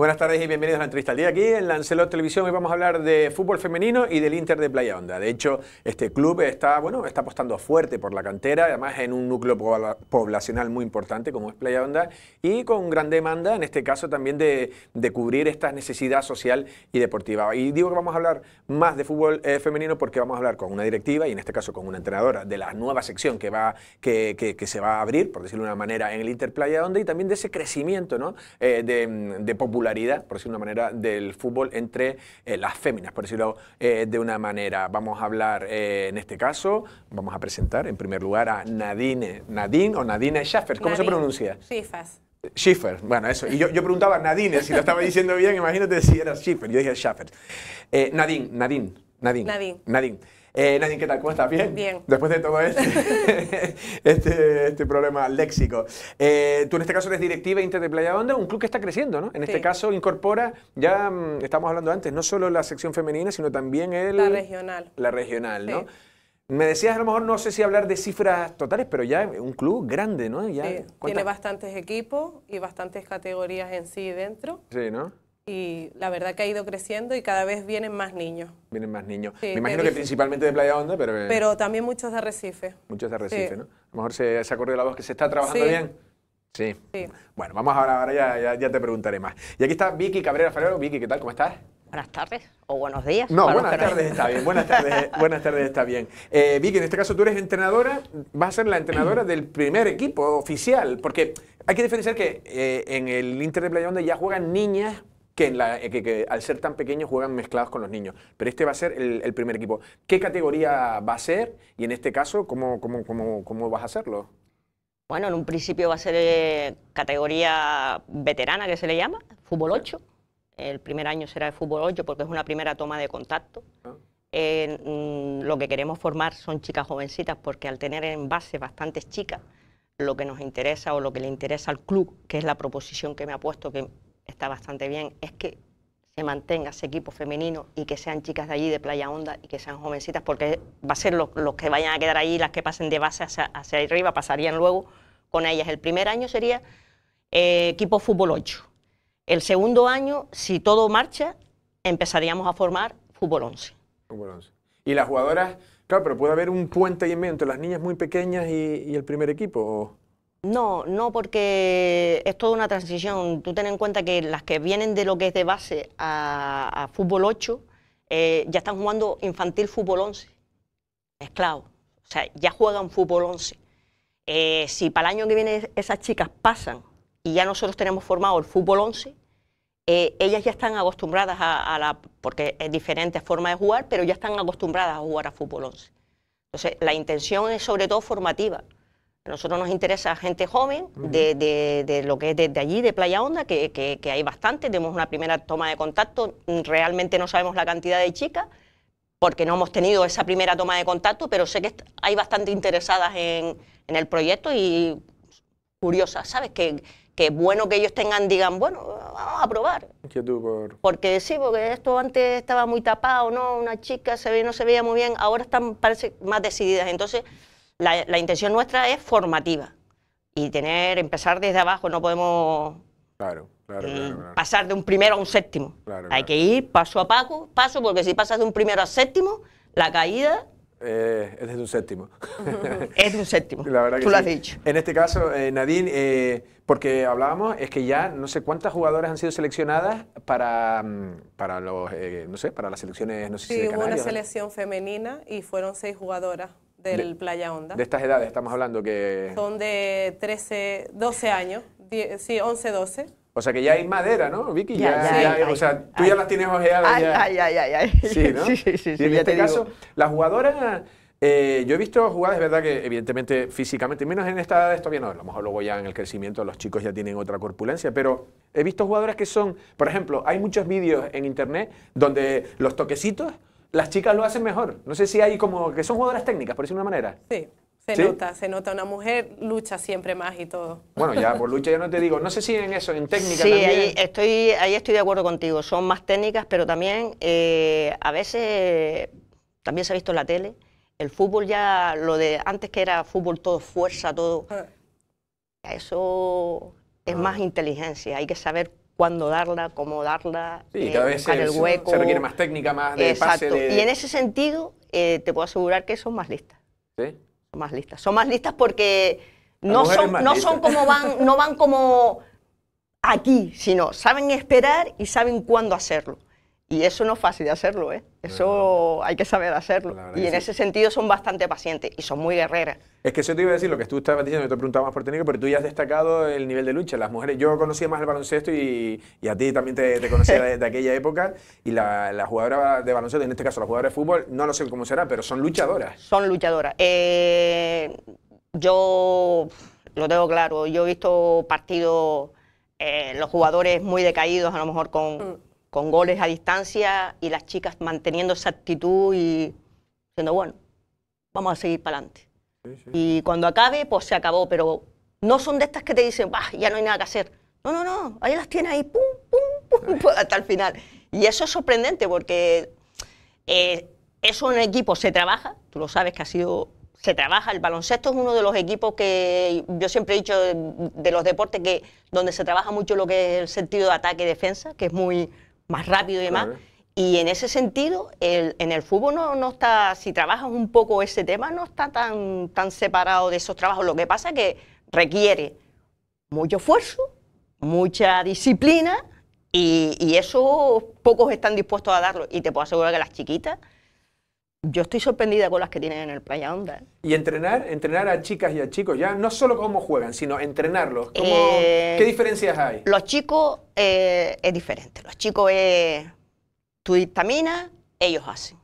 Buenas tardes y bienvenidos a la entrevista al día aquí en Lancelot Televisión. Hoy vamos a hablar de fútbol femenino y del Inter de Playa Onda. De hecho, este club está, bueno, está apostando fuerte por la cantera, además en un núcleo poblacional muy importante como es Playa Onda y con gran demanda, en este caso también de, de cubrir esta necesidad social y deportiva. Y digo que vamos a hablar más de fútbol eh, femenino porque vamos a hablar con una directiva y en este caso con una entrenadora de la nueva sección que, va, que, que, se va a abrir, por decirlo de una manera, en el Inter Playa Onda y también de ese crecimiento ¿no? Eh, de, de popularidad por decirlo de una manera, del fútbol entre eh, las féminas, por decirlo eh, de una manera. Vamos a hablar eh, en este caso, vamos a presentar en primer lugar a Nadine, Nadine o Nadine Schaffer, ¿cómo se pronuncia? Schiffers. Schiffer, bueno, eso. Y yo, yo, preguntaba Nadine, si lo estaba diciendo bien, imagínate si era Schiffer, yo dije Schaffer. Nadine, Nadine. Nadine. Nadine. Eh, Nadine, ¿qué tal? ¿Cómo estás? ¿Bien? Bien. Después de todo este, este, este, problema léxico. Eh, tú en este caso eres directiva Inter de Playa Onda, un club que está creciendo, ¿no? En este caso incorpora, ya mm, estamos hablando antes, no solo la sección femenina, sino también el... La regional. La regional, ¿no? Me decías, a lo mejor no sé si hablar de cifras totales, pero ya un club grande, ¿no? Ya, Tiene bastantes equipos y bastantes categorías en sí dentro. Sí, ¿no? y la verdad que ha ido creciendo y cada vez vienen más niños. Vienen más niños. Me imagino que, principalmente de Playa Onda pero... Eh, pero también muchos de Arrecife. Muchos de Arrecife, ¿no? A lo mejor se, se acordó la voz que se está trabajando bien. Sí. Bueno, vamos ahora, ahora ya, te preguntaré más. Y aquí está Vicky Cabrera Farero. Vicky, ¿qué tal? ¿Cómo estás? Buenas tardes o buenos días. No, buenas tardes está bien, buenas tardes, buenas tardes está bien. Eh, Vicky, en este caso tú eres entrenadora, vas a ser la entrenadora del primer equipo oficial, porque hay que diferenciar que eh, en el Inter de Playa Onda ya juegan niñas eh, que, al ser tan pequeños juegan mezclados con los niños. Pero este va a ser el, primer equipo. ¿Qué categoría va a ser? Y en este caso, ¿cómo, cómo, vas a hacerlo? Bueno, en un principio va a ser eh, categoría veterana, que se le llama, fútbol 8. El primer año será de fútbol 8 porque es una primera toma de contacto. Ah. Mm, lo que queremos formar son chicas jovencitas porque al tener en base bastantes chicas, lo que nos interesa o lo que le interesa al club, que es la proposición que me ha puesto, que está bastante bien, es que se mantenga ese equipo femenino y que sean chicas de allí, de Playa Honda, y que sean jovencitas, porque va a ser los, que vayan a quedar allí, las que pasen de base hacia, arriba, pasarían luego con ellas. El primer año sería eh, equipo fútbol 8. El segundo año, si todo marcha, empezaríamos a formar fútbol 11. Y las jugadoras, claro, pero puede haber un puente ahí en medio entre las niñas muy pequeñas y, y el primer equipo. No, no, porque es toda una transición. Tú ten en cuenta que las que vienen de lo que es de base a, fútbol 8, eh, ya están jugando infantil fútbol 11, mezclado. O sea, ya juegan fútbol 11. Eh, si para el año que viene esas chicas pasan y ya nosotros tenemos formado el fútbol 11, eh, ellas ya están acostumbradas a, a, la, porque es diferente forma de jugar, pero ya están acostumbradas a jugar a fútbol 11. Entonces, la intención es sobre todo formativa nosotros nos interesa gente joven, de, lo que es desde allí, de Playa Honda, que, hay bastante. Tenemos una primera toma de contacto, realmente no sabemos la cantidad de chicas, porque no hemos tenido esa primera toma de contacto, pero sé que hay bastante interesadas en, el proyecto y curiosas, ¿sabes? Que, es bueno que ellos tengan, digan, bueno, vamos a probar. Porque sí, porque esto antes estaba muy tapado, ¿no? Una chica no se veía muy bien, ahora están, parece, más decididas. Entonces, la, intención nuestra es formativa y tener, empezar desde abajo, no podemos eh, pasar de un primero a un séptimo. Hay que ir paso a paso, paso, porque si pasas de un primero a séptimo, la caída eh, es desde un séptimo. es de un séptimo. Tú lo has dicho. En este caso, eh, Nadine, porque hablábamos, es que ya no sé cuántas jugadoras han sido seleccionadas para, mm, para los, no sé, para las selecciones, no sí, hubo una selección femenina y fueron seis jugadoras del Playa Onda. De estas edades estamos hablando que... Son de 13, 12 años, sí, 11, 12. O sea que ya hay madera, ¿no, Vicky? Ya, o sea, tú ya las tienes ojeadas. Ay, ay, ay, Sí, ¿no? sí, sí, sí, en este caso, la jugadora... Eh, yo he visto jugadas, es verdad que evidentemente físicamente, menos en esta edad, esto no, a lo mejor luego ya en el crecimiento los chicos ya tienen otra corpulencia, pero he visto jugadoras que son, por ejemplo, hay muchos vídeos en internet donde los toquecitos las chicas lo hacen mejor. No sé si hay como que son jugadoras técnicas, por decirlo de una manera. Sí. Se nota, se nota. Una mujer lucha siempre más y todo. Bueno, ya por lucha ya no te digo. No sé si en eso, en técnica también. ahí estoy, ahí estoy de acuerdo contigo. Son más técnicas, pero también eh, a veces también se ha visto en la tele. El fútbol ya, lo de antes que era fútbol todo fuerza, todo. Ah. Eso es ah. más inteligencia. Hay que saber cuándo darla, cómo darla, eh, el hueco. Se requiere más técnica, más de Y en ese sentido, eh, te puedo asegurar que son más listas. ¿Sí? Son más listas. Son más listas porque no son, no son como van, no van como aquí, sino saben esperar y saben cuándo hacerlo. Y eso no es fácil de hacerlo, ¿eh? Eso hay que saber hacerlo. Y en ese sentido son bastante pacientes y son muy guerreras. Es que eso te iba a decir, lo que tú estabas diciendo, Me te preguntaba más por técnico, pero tú ya has destacado el nivel de lucha. Las mujeres, yo conocía más el baloncesto y, a ti también te, conocía de, aquella época. Y la, jugadoras jugadora de baloncesto, en este caso la jugadora de fútbol, no lo sé cómo será, pero son luchadoras. Son luchadoras. Eh, yo lo tengo claro, yo he visto partidos, eh, los jugadores muy decaídos, a lo mejor con... Mm con goles a distancia y las chicas manteniendo esa actitud y diciendo, bueno, vamos a seguir para adelante. Y cuando acabe, pues se acabó, pero no son de estas que te dicen, bah, ya no hay nada que hacer. No, no, no, ahí las tienes ahí, pum, pum, pum, hasta el final. Y eso es sorprendente porque eh, eso en equipo se trabaja, tú lo sabes que ha sido, se trabaja, el baloncesto es uno de los equipos que yo siempre he dicho de, de los deportes que donde se trabaja mucho lo que es el sentido de ataque y defensa, que es muy más rápido y demás. Y en ese sentido, en el fútbol no, no, está, si trabajas un poco ese tema, no está tan, tan separado de esos trabajos. Lo que pasa es que requiere mucho esfuerzo, mucha disciplina y, y eso pocos están dispuestos a darlo. Y te puedo asegurar que las chiquitas yo estoy sorprendida con las que tienen en el Playa Onda. Y entrenar, entrenar a chicas y a chicos, ya no solo cómo juegan, sino entrenarlos. Eh, ¿Qué diferencias hay? Los chicos eh, es diferente. Los chicos es tu dictamina, ellos hacen.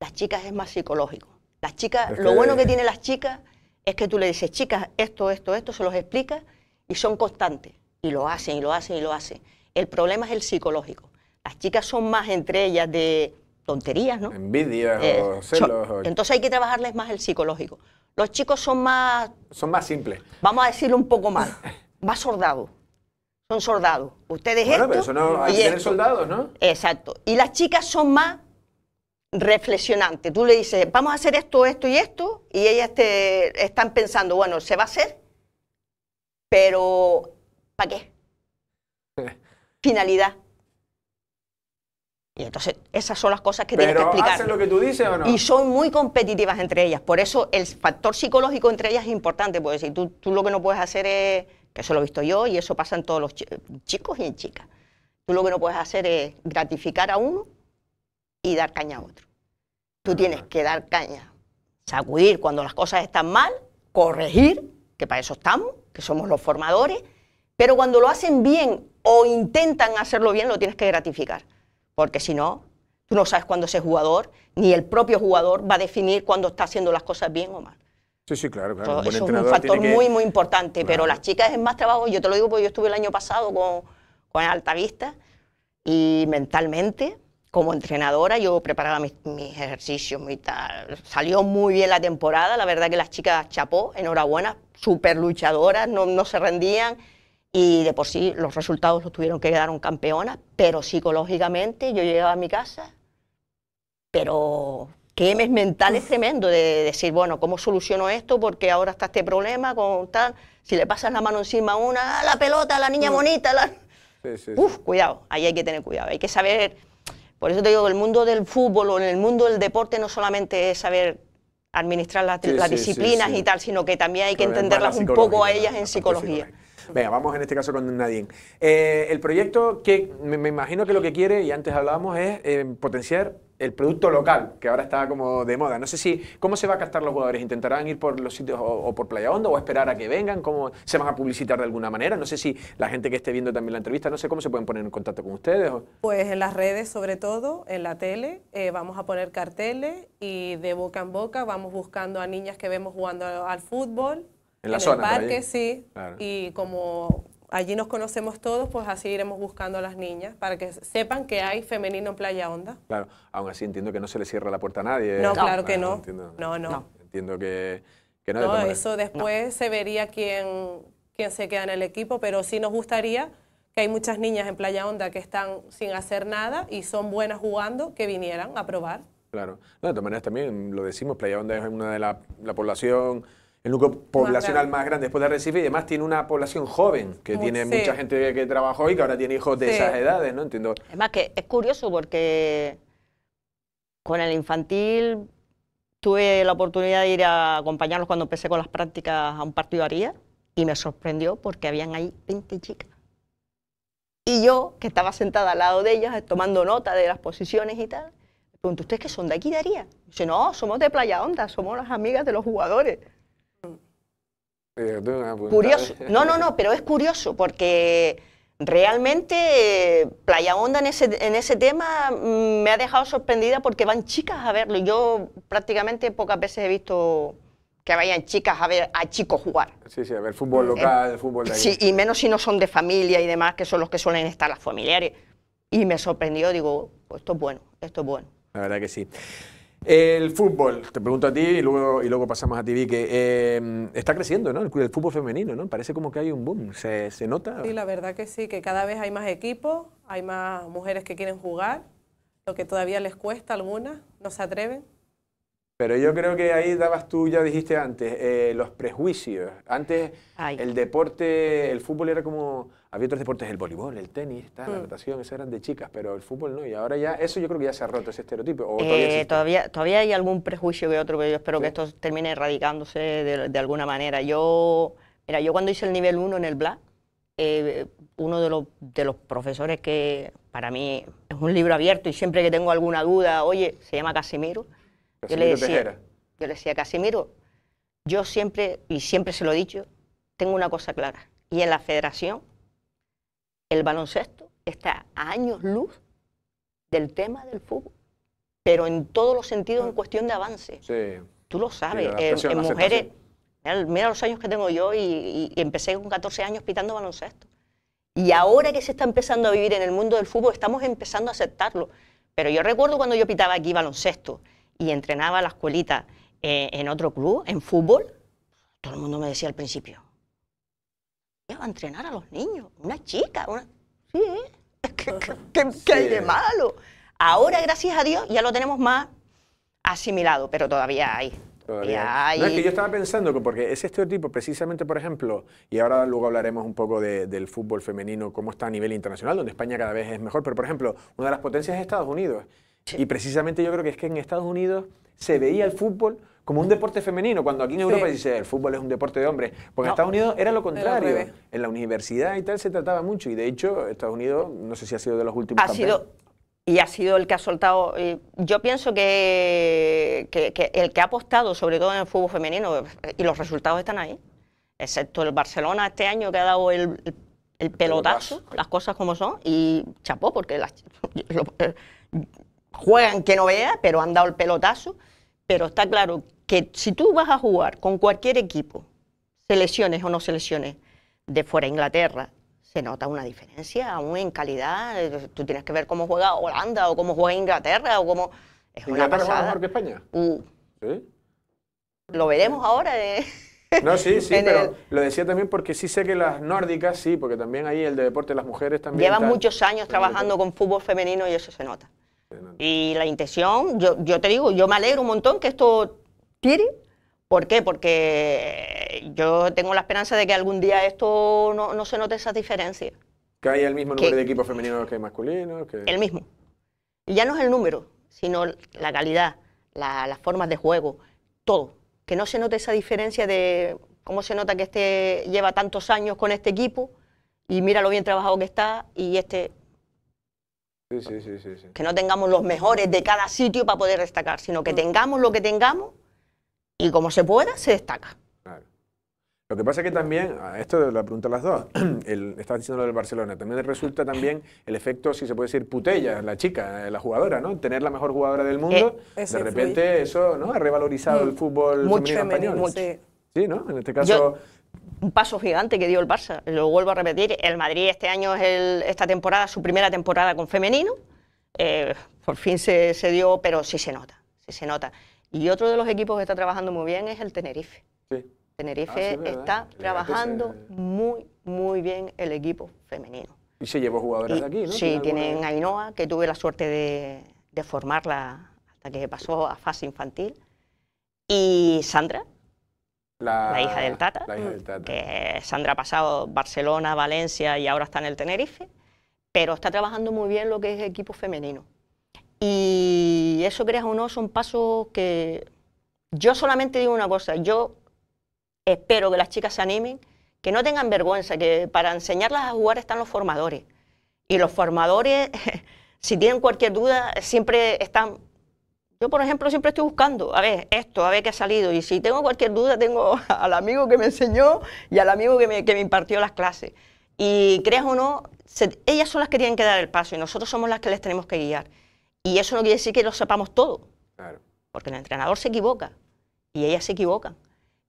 Las chicas es más psicológico. Las chicas, lo bueno que tienen las chicas es que tú le dices, chicas, esto, esto, esto, se los explica y son constantes. Y lo hacen, y lo hacen, y lo hacen. El problema es el psicológico. Las chicas son más entre ellas de tonterías, ¿no? Envidias eh, o celos. Entonces hay que trabajarles más el psicológico. Los chicos son más... Son más simples. Vamos a decirlo un poco más. más sordados. Son sordados. Ustedes bueno, pero eso soldados, ¿no? Exacto. Y las chicas son más reflexionantes. Tú le dices, vamos a hacer esto, esto y esto, y ellas te están pensando, bueno, se va a hacer, pero ¿para qué? Finalidad. Y entonces esas son las cosas que tienes que explicar. Y son muy competitivas entre ellas. Por eso el factor psicológico entre ellas es importante, porque si tú lo que no puedes hacer es, que eso lo he visto yo y eso pasa en todos los chicos y en chicas, tú lo que no puedes hacer es gratificar a uno y dar caña a otro. Tú tienes que dar caña, sacudir cuando las cosas están mal, corregir, que para eso estamos, que somos los formadores, pero cuando lo hacen bien o intentan hacerlo bien, lo tienes que gratificar porque si no, tú no sabes cuándo ese jugador, ni el propio jugador va a definir cuándo está haciendo las cosas bien o mal. Sí, sí, claro, claro. eso es un factor muy, muy importante, pero las chicas es más trabajo, yo te lo digo porque yo estuve el año pasado con, con Altavista y mentalmente, como entrenadora, yo preparaba mis, mis ejercicios, y tal. Salió muy bien la temporada, la verdad que las chicas chapó, enhorabuena, súper luchadoras, no, no se rendían y de por sí los resultados los tuvieron que un campeonas, pero psicológicamente yo llegaba a mi casa, pero mental mentales tremendo de, decir, bueno, ¿cómo soluciono esto? Porque ahora está este problema con tal, si le pasas la mano encima a una, ¡Ah, la pelota, la niña bonita, la... cuidado, ahí hay que tener cuidado, hay que saber, por eso te digo, el mundo del fútbol o en el mundo del deporte no solamente es saber administrar las disciplinas y tal, sino que también hay que entenderlas un poco a ellas en psicología. Venga, vamos en este caso con Nadine. Eh, el proyecto que me, imagino que lo que quiere, y antes hablábamos, es eh, potenciar el producto local, que ahora está como de moda. No sé si, ¿cómo se va a captar los jugadores? ¿Intentarán ir por los sitios o, por Playa Onda o esperar a que vengan? ¿Cómo se van a publicitar de alguna manera? No sé si la gente que esté viendo también la entrevista, no sé cómo se pueden poner en contacto con ustedes. Pues en las redes, sobre todo, en la tele, eh, vamos a poner carteles y de boca en boca vamos buscando a niñas que vemos jugando al fútbol en la El parque, sí. Y como allí nos conocemos todos, pues así iremos buscando a las niñas para que sepan que hay femenino en Playa Onda. Claro, aún así entiendo que no se le cierra la puerta a nadie. No, claro que no. no, no. no. Entiendo que, no. No, eso después se vería quién, quién se queda en el equipo, pero sí nos gustaría que hay muchas niñas en Playa Onda que están sin hacer nada y son buenas jugando, que vinieran a probar. Claro. de todas maneras también lo decimos, Playa Onda es una de la, la población el núcleo poblacional más grande después de Recife y además tiene una población joven, que tiene mucha gente que trabajó y que ahora tiene hijos de esas edades, ¿no? Entiendo. es más que es curioso porque con el infantil tuve la oportunidad de ir a acompañarlos cuando empecé con las prácticas a un partido de Aría y me sorprendió porque habían ahí 20 chicas. Y yo, que estaba sentada al lado de ellas, eh, tomando nota de las posiciones y tal, pregunto, ¿ustedes qué son de aquí de Aría? Dice, no, somos de Playa Onda, somos las amigas de los jugadores. Eh, curioso. Eh. No, no, no, pero es curioso porque realmente eh, Playa Onda en ese, en ese tema mm, me ha dejado sorprendida porque van chicas a verlo. Yo prácticamente pocas veces he visto que vayan chicas a ver a chicos jugar. Sí, sí, a ver fútbol local, fútbol de ahí. Sí, y menos si no son de familia y demás, que son los que suelen estar las familiares. Y me sorprendió, digo, oh, esto es bueno, esto es bueno. La verdad que sí. El fútbol, te pregunto a ti y luego, y luego pasamos a ti, que em, está creciendo, ¿no? El, fútbol femenino, ¿no? Parece como que hay un boom, ¿se, nota? Sí, la verdad que sí, que cada vez hay más equipos, hay más mujeres que quieren jugar, lo que todavía les cuesta a algunas, no se atreven. Pero yo creo que ahí dabas tú, ya dijiste antes, eh, los prejuicios. Antes el deporte, el fútbol era como había otros deportes, el voleibol, el tenis, la mm. natación, esas eran de chicas, pero el fútbol no. Y ahora ya, eso yo creo que ya se ha roto ese estereotipo. Eh, todavía, todavía, hay algún prejuicio que otro, pero yo espero que esto termine erradicándose de, de, alguna manera. Yo, mira, yo cuando hice el nivel 1 en el Black, eh, uno de los, de los profesores que para mí es un libro abierto y siempre que tengo alguna duda, oye, se llama Casimiro. Casimiro yo le decía, Tejera. Yo le decía, Casimiro, yo siempre, y siempre se lo he dicho, tengo una cosa clara. Y en la federación el baloncesto está a años luz del tema del fútbol, pero en todos los sentidos en cuestión de avance. Tú lo sabes, en, mujeres, mira, los años que tengo yo y, empecé con 14 años pitando baloncesto. Y ahora que se está empezando a vivir en el mundo del fútbol, estamos empezando a aceptarlo. Pero yo recuerdo cuando yo pitaba aquí baloncesto y entrenaba a la escuelita eh, en otro club, en fútbol, todo el mundo me decía al principio, a entrenar a los niños? Una chica, una... Sí, ah, ¿Qué, hay de malo? Ahora, gracias a Dios, ya lo tenemos más asimilado, pero todavía hay. Todavía hay. No, es que yo estaba pensando que porque ese estereotipo, precisamente, por ejemplo, y ahora luego hablaremos un poco del fútbol femenino, cómo está a nivel internacional, donde España cada vez es mejor, pero por ejemplo, una de las potencias es Estados Unidos. Y precisamente yo creo que es que en Estados Unidos se veía el fútbol como un deporte femenino, cuando aquí en Europa dice el fútbol es un deporte de hombres. Porque en Estados Unidos era lo contrario. en la universidad y tal se trataba mucho. Y de hecho, Estados Unidos, no sé si ha sido de los últimos. Ha sido, y ha sido el que ha soltado. Yo pienso que, el que ha apostado, sobre todo en el fútbol femenino, y los resultados están ahí, excepto el Barcelona este año que ha dado el, pelotazo, las cosas como son, y chapó, porque las, eh, juegan que no vea, pero han dado el pelotazo. Pero está claro que si tú vas a jugar con cualquier equipo, selecciones o no selecciones, de fuera de Inglaterra, se nota una diferencia aún en calidad. Tú tienes que ver cómo juega Holanda o cómo juega Inglaterra o cómo... Es ¿Inglaterra mejor que España? Uh. Lo veremos ahora. No, sí, sí, pero lo decía también porque sí sé que las nórdicas, sí, porque también ahí el de deporte de las mujeres también. Llevan muchos años trabajando con fútbol femenino y eso se nota. Y la intención, yo, te digo, yo me alegro un montón que esto tire. ¿Por qué? Porque eh, yo tengo la esperanza de que algún día esto no, se note esas diferencias. Que haya el mismo número de equipos femeninos que masculinos. El mismo. Y ya no es el número, sino la calidad, las formas de juego, todo. Que no se note esa diferencia de cómo se nota que este lleva tantos años con este equipo y mira lo bien trabajado que está y este Sí, Que no tengamos los mejores de cada sitio para poder destacar, sino que mm. tengamos lo que tengamos y como se pueda, se destaca. Lo que pasa es que también, esto lo preguntan las dos, el, estás diciendo lo del Barcelona, también resulta también el efecto, si se puede decir, putella, la chica, eh, la jugadora, ¿no? Tener la mejor jugadora del mundo, eh, eh, de repente eso, ¿no? Ha revalorizado mm. el fútbol Mucho femenino, español. Sí. ¿no? En este caso un paso gigante que dio el Barça. Lo vuelvo a repetir, el Madrid este año es esta temporada, su primera temporada con femenino. Eh, por fin se, dio, pero sí se nota, sí se nota. Y otro de los equipos que está trabajando muy bien es el Tenerife. Tenerife ah, está trabajando muy, muy bien el equipo femenino. Y se llevó jugadoras de aquí, ¿no? Sí, tienen a Ainhoa, que tuve la suerte de formarla hasta que pasó a fase infantil. Y Sandra, la, hija del tata, que Sandra ha pasado Barcelona, Valencia y ahora está en el Tenerife, pero está trabajando muy bien lo que es equipo femenino. Y eso, creas o no, son pasos que yo solamente digo una cosa, yo espero que las chicas se animen, que no tengan vergüenza, que para enseñarlas a jugar están los formadores. Y los formadores, si tienen cualquier duda, siempre están yo, por ejemplo, siempre estoy buscando, a ver, esto, a ver qué ha salido. Y si tengo cualquier duda, tengo al amigo que me enseñó y al amigo que me, impartió las clases. Y creas o no, ellas son las que tienen que dar el paso y nosotros somos las que les tenemos que guiar. Y eso no quiere decir que lo sepamos todo. Claro. Porque el entrenador se equivoca y ellas se equivocan.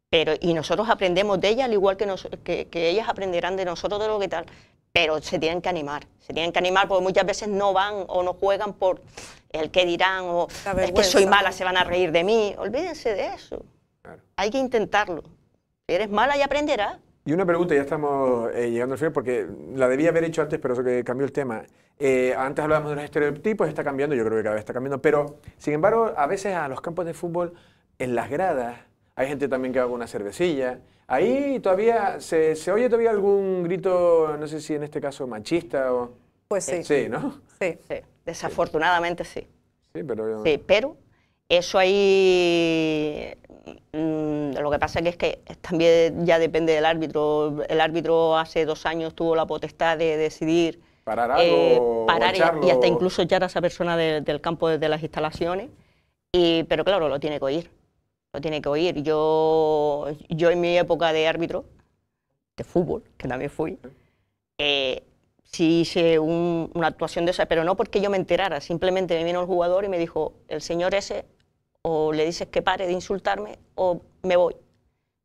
Pero, y nosotros aprendemos de ellas al igual que, que ellas aprenderán de nosotros de lo que tal pero se tienen que animar, se tienen que animar porque muchas veces no van o no juegan por el que dirán o es que soy mala, se van a reír de mí. Olvídense de eso. Hay que intentarlo. eres mala y aprenderás. Y una pregunta, ya estamos eh, llegando al final, porque la debía haber hecho antes, pero eso que cambió el tema. Eh, antes hablábamos de los estereotipos, está cambiando, yo creo que cada vez está cambiando, pero sin embargo, a veces a los campos de fútbol, en las gradas, hay gente también que haga una cervecilla, Ahí todavía se, se oye todavía algún grito, no sé si en este caso machista o... Pues sí. Sí, ¿no? Sí. Desafortunadamente sí. Sí, pero... Sí, pero eso ahí... Mm, lo que pasa que es que también ya depende del árbitro. El árbitro hace dos años tuvo la potestad de decidir... Parar algo, eh, Parar y, hasta incluso echar a esa persona del campo desde las instalaciones. Y, pero claro, lo tiene que oír lo tiene que oír. Yo, yo en mi época de árbitro de fútbol, que también fui, eh, sí hice una actuación de esa, pero no porque yo me enterara, simplemente me vino el jugador y me dijo, el señor ese, o le dices que pare de insultarme, o me voy.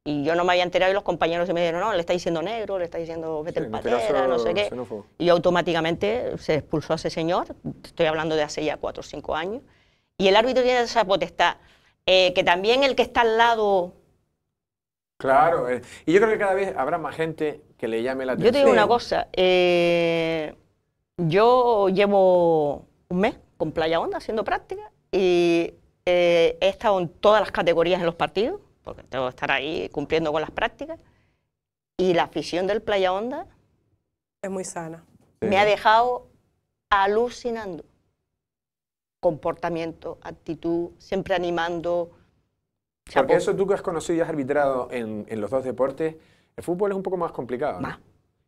Y yo no me había enterado y los compañeros se me dijeron, no, le está diciendo negro, le está diciendo vete sí, el este no sé qué. Y automáticamente se expulsó a ese señor, estoy hablando de hace ya cuatro o cinco años, y el árbitro tiene esa potestad. Eh, que también el que está al lado... Claro, eh, y yo creo que cada vez habrá más gente que le llame la atención. Yo te digo una cosa, eh, yo llevo un mes con Playa Onda haciendo práctica y he estado en todas las categorías en los partidos, porque tengo que estar ahí cumpliendo con las prácticas, y la afición del Playa Onda... Es muy sana. Me ha dejado alucinando comportamiento, actitud, siempre animando. Porque eso tú que has conocido y has arbitrado en, en, los dos deportes, el fútbol es un poco más complicado. Más.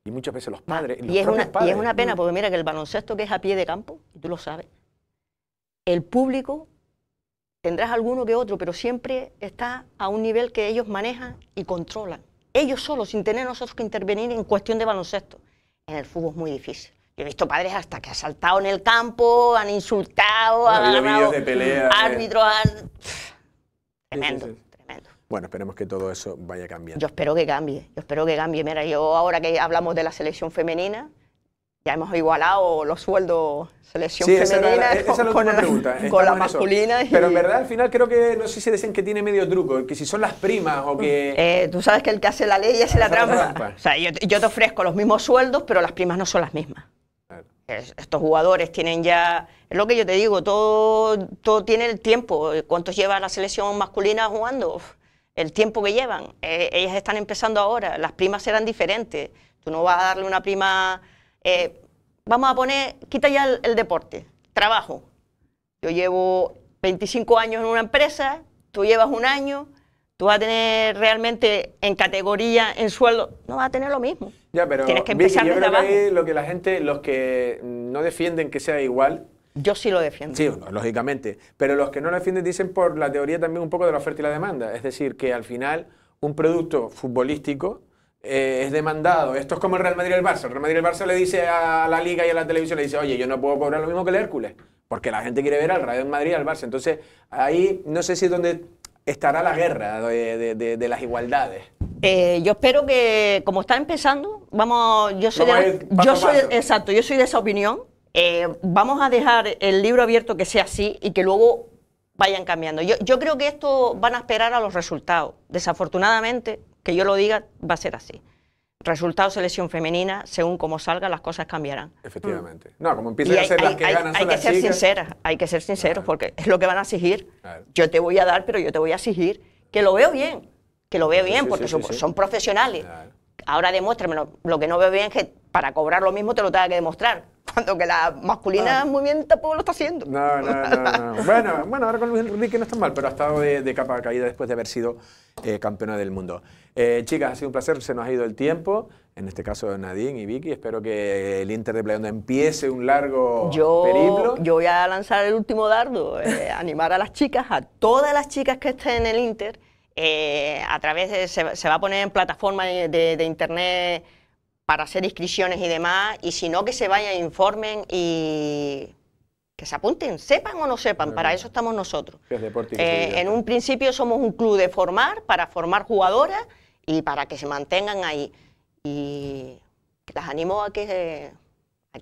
Y muchas veces los padres. y, es una, y, es una, pena, porque mira que el baloncesto que es a pie de campo, y tú lo sabes, el público tendrás alguno que otro, pero siempre está a un nivel que ellos manejan y controlan. Ellos solos, sin tener nosotros que intervenir en cuestión de baloncesto. En el fútbol es muy difícil. Yo he visto padres hasta que han saltado en el campo, han insultado, han agarrado de pelea, eh. árbitros, han... Tremendo, tremendo. Bueno, esperemos que todo eso vaya cambiando. Yo espero que cambie, yo espero que cambie. Mira, yo ahora que hablamos de la selección femenina, ya hemos igualado los sueldos selección femenina con, la, masculina. Pero en verdad al final creo que, no sé si dicen que tiene medio truco, que si son las primas o que... Eh, tú sabes que el que hace la ley hace la, trampa. O sea, yo te ofrezco los mismos sueldos, pero las primas no son las mismas estos jugadores tienen ya, es lo que yo te digo, todo, todo tiene el tiempo. ¿Cuántos lleva la selección masculina jugando? El tiempo que llevan. Eh, ellas están empezando ahora, las primas serán diferentes. Tú no vas a darle una prima, eh, vamos a poner, quita ya el, el, deporte, trabajo. Yo llevo 25 años en una empresa, tú llevas un año, tú vas a tener realmente en categoría, en sueldo, no vas a tener lo mismo pero Tienes que empezar lo que la gente, los que no defienden que sea igual, yo sí lo defiendo. Sí, lógicamente. Pero los que no lo defienden dicen por la teoría también un poco de la oferta y la demanda. Es decir, que al final un producto futbolístico eh, es demandado. Esto es como el Real Madrid y el Barça. El Real Madrid y el Barça le dice a la liga y a la televisión, le dice, oye, yo no puedo cobrar lo mismo que el Hércules. Porque la gente quiere ver al Real Madrid y al Barça. Entonces, ahí no sé si es donde estará la guerra de, las igualdades? Eh, yo espero que, como está empezando, vamos, yo soy, exacto, yo soy de esa opinión. Eh, vamos a dejar el libro abierto que sea así y que luego vayan cambiando. yo creo que esto van a esperar a los resultados. Desafortunadamente, que yo lo diga, va a ser así resultados selección femenina, según como salga, las cosas cambiarán. Efectivamente. Mm. No, como empiezan a ser las que ganan hay, que ser sinceras, hay que ser sinceros, porque es lo que van a exigir. yo te voy a dar, pero yo te voy a exigir que lo veo bien, que lo veo bien, porque son, profesionales. Ahora demuéstramelo. Lo que no veo bien es que para cobrar lo mismo te lo tenga que demostrar cuando que la masculina ah. muy bien tampoco pues, lo está haciendo. No, no, no. bueno, bueno, ahora con Luis Enrique no está mal, pero ha estado de, capa caída después de haber sido eh, campeona del mundo. Eh, chicas, ha sido un placer, se nos ha ido el tiempo. En este caso, Nadine y Vicky, espero que el Inter de Playando empiece un largo yo, periplo. Yo voy a lanzar el último dardo, eh, animar a las chicas, a todas las chicas que estén en el Inter, a través de, se, va a poner en plataforma de, de, internet para hacer inscripciones y demás, y si no, que se vayan, informen y que se apunten, sepan o no sepan, para eso estamos nosotros. Eh, en un principio somos un club de formar, para formar jugadoras y para que se mantengan ahí. Y las animo a que... Eh,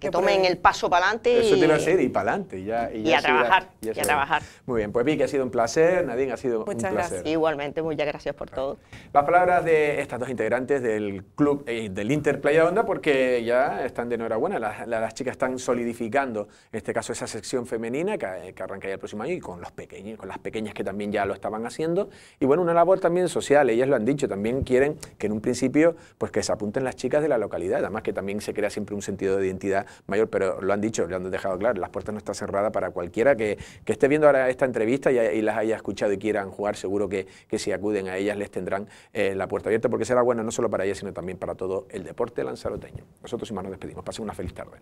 que tomen el paso para adelante. Eso te lo y para adelante. y, a trabajar. a trabajar. Muy bien, pues Vicky, ha sido un placer, Nadine, ha sido un placer. Gracias. Igualmente, muchas gracias por todo. Las palabras de estas dos integrantes del club, eh, del Playa Onda, porque ya están de enhorabuena, las, chicas están solidificando, en este caso, esa sección femenina que, arrancaría arranca el próximo año y con los pequeños, con las pequeñas que también ya lo estaban haciendo. Y bueno, una labor también social, ellas lo han dicho, también quieren que en un principio, pues que se apunten las chicas de la localidad, además que también se crea siempre un sentido de identidad mayor, pero lo han dicho, lo han dejado claro, las puertas no están cerradas para cualquiera que, esté viendo ahora esta entrevista y, las haya escuchado y quieran jugar, seguro que, si acuden a ellas les tendrán eh, la puerta abierta, porque será bueno no solo para ellas, sino también para todo el deporte lanzaroteño. Nosotros y más nos despedimos. Pasen una feliz tarde.